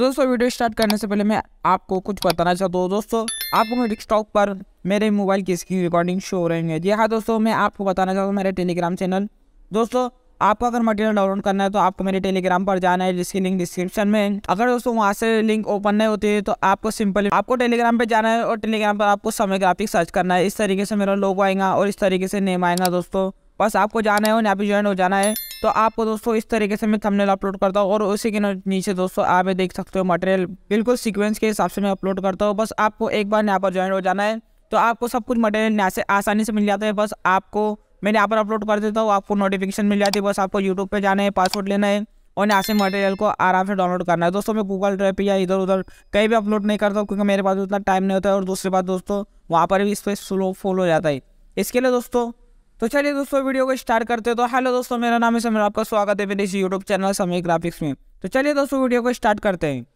तो दोस्तों video start करने से पहले मैं आपको कुछ बताना चाहता हूँ दोस्तों आपको मेरे टिकटॉक पर मेरे मोबाइल की स्क्रीन रिकॉर्डिंग शो हो रही है जी हाँ दोस्तों मैं आपको बताना चाहता हूँ मेरे टेलीग्राम चैनल दोस्तों आपको अगर मटेरियल डाउनलोड करना है तो आपको मेरे टेलीग्राम पर जाना है जिसकी लिंक डिस्क्रिप्शन में है अगर दोस्तों वहाँ से लिंक ओपन नहीं होती है तो आपको सिंपल आपको टेलीग्राम पर जाना है और टेलीग्राम पर आपको समय ग्राफिक सर्च करना है इस तरीके से मेरा लोग आएगा और इस तरीके से नेम आएगा दोस्तों बस आपको जाना है और यहाँ पे ज्वाइन हो जाना है तो आपको दोस्तों इस तरीके से मैं थंबनेल अपलोड करता हूँ और उसी के नीचे दोस्तों आप ये देख सकते हो मटेरियल बिल्कुल सीक्वेंस के हिसाब से मैं अपलोड करता हूँ बस आपको एक बार यहाँ पर ज्वाइन हो जाना है तो आपको सब कुछ मटेरियल यहाँ से आसानी से मिल जाता है बस आपको मैंने यहाँ पर अपलोड कर देता हूँ आपको नोटिफिकेशन मिल जाती है बस आपको यूट्यूब पर जाना है पासवर्ड लेना है और यहाँ से मटेरियल को आराम से डाउनलोड करना है दोस्तों मैं गूगल ड्राइव या इधर उधर कहीं भी अपलोड नहीं करता हूँ क्योंकि मेरे पास उतना टाइम नहीं होता है और दूसरी बात दोस्तों वहाँ पर भी इस पर स्लो फॉल हो जाता है इसके लिए दोस्तों तो चलिए दोस्तों वीडियो को स्टार्ट करते हैं तो हेलो दोस्तों मेरा नाम है समीर आपका स्वागत है मेरे इस यूट्यूब चैनल समय ग्राफिक्स में तो चलिए दोस्तों वीडियो को स्टार्ट करते हैं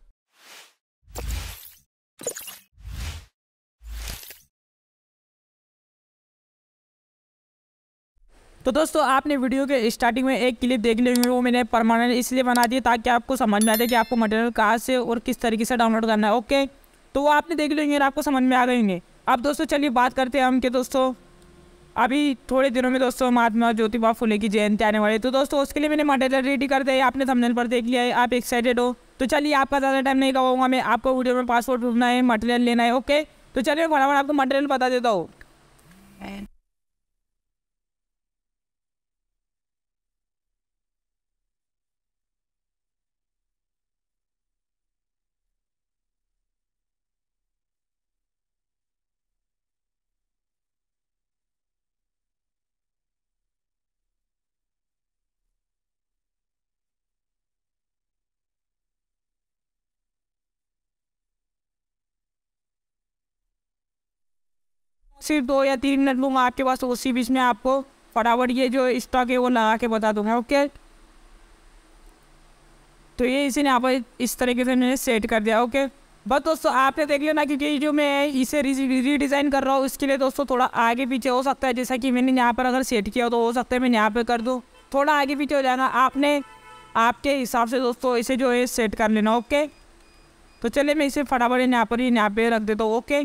तो दोस्तों आपने वीडियो के स्टार्टिंग में एक क्लिप देख ली वो मैंने परमानेंट इसलिए बना दिया ताकि आपको समझ में आ जाए कि आपको मटेरियल कहाँ से और किस तरीके से डाउनलोड करना है ओके तो वो आपने देख ली और आपको समझ में आ गई अब दोस्तों चलिए बात करते हैं हम के दोस्तों अभी थोड़े दिनों में दोस्तों महात्मा ज्योतिबा फुले की जयंती आने वाली है तो दोस्तों उसके लिए मैंने मटेरियल रेडी कर दिया आपने थंबनेल पर देख लिया है आप एक्साइटेड हो तो चलिए आपका ज़्यादा टाइम नहीं कहूँगा मैं आपको वीडियो में पासपोर्ट ढूंढना है मटेरियल लेना है ओके तो चलिए फटाफट आपको मटेरियल बता देता हूँ सिर्फ दो या तीन मिनट लूँगा आपके पास तो उसी बीच में आपको फटाफट ये जो स्टॉक है वो लगा के बता दूँगा ओके तो ये इसे यहाँ पर इस तरीके से मैंने सेट कर दिया ओके बस दोस्तों आपने देख लिया ना क्योंकि जो मैं इसे रीडिज़ाइन कर रहा हूँ इसके लिए दोस्तों थोड़ा आगे पीछे हो सकता है जैसा कि मैंने यहाँ पर अगर सेट किया तो हो सकता है मैं यहाँ पर कर दूँ थोड़ा आगे पीछे हो जाना आपने आपके हिसाब से दोस्तों इसे जो है सेट कर लेना ओके तो चलिए मैं इसे फटाफट यहाँ पर ही यहाँ पर रख देता हूँ ओके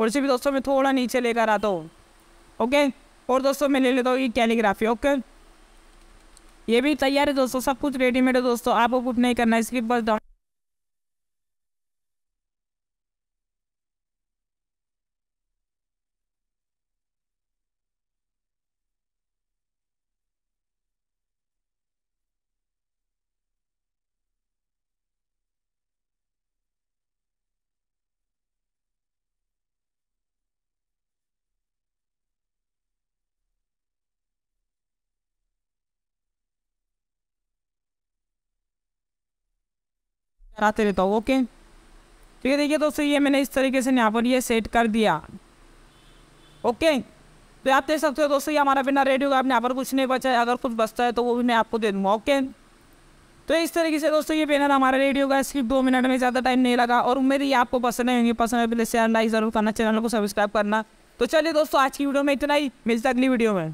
और इसे भी दोस्तों मैं थोड़ा नीचे लेकर आता हूँ ओके और दोस्तों मैं ले लेता हूँ ये कैलीग्राफी ओके ये भी तैयार है दोस्तों सब कुछ रेडीमेड है दोस्तों आपको कुछ नहीं करना है इसकी बस कराते रहता हूँ ओके ठीक है देखिए दोस्तों ये मैंने इस तरीके से यहाँ पर ये सेट कर दिया ओके तो आप देख सकते हो दोस्तों ये हमारा बिना रेडी होगा आपने यहाँ पर कुछ नहीं बचा है अगर कुछ बचता है तो वो भी मैं आपको दे दूँगा ओके तो इस तरीके से दोस्तों ये बैनर हमारा रेडी होगा सिर्फ दो मिनट में ज़्यादा टाइम नहीं लगा और मेरी ये आपको पसंद होंगी पसंद है शेयर लाइक ज़रूर करना चैनल को सब्सक्राइब करना तो चलिए दोस्तों आज की वीडियो में इतना ही मिलता अगली वीडियो में